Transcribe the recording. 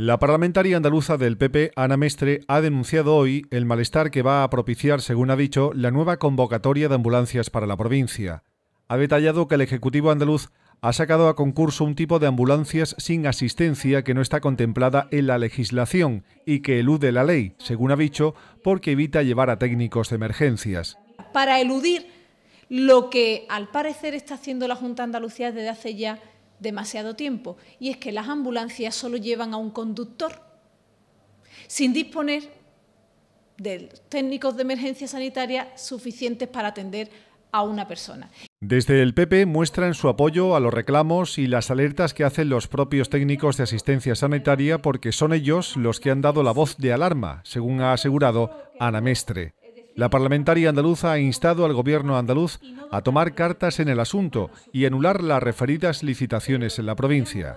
La parlamentaria andaluza del PP, Ana Mestre, ha denunciado hoy el malestar que va a propiciar, según ha dicho, la nueva convocatoria de ambulancias para la provincia. Ha detallado que el Ejecutivo andaluz ha sacado a concurso un tipo de ambulancias sin asistencia que no está contemplada en la legislación y que elude la ley, según ha dicho, porque evita llevar a técnicos de emergencias. Para eludir lo que al parecer está haciendo la Junta de Andalucía desde hace ya demasiado tiempo, y es que las ambulancias solo llevan a un conductor, sin disponer de técnicos de emergencia sanitaria suficientes para atender a una persona. Desde el PP muestran su apoyo a los reclamos y las alertas que hacen los propios técnicos de asistencia sanitaria porque son ellos los que han dado la voz de alarma, según ha asegurado Ana Mestre. La parlamentaria andaluza ha instado al gobierno andaluz a tomar cartas en el asunto y anular las referidas licitaciones en la provincia.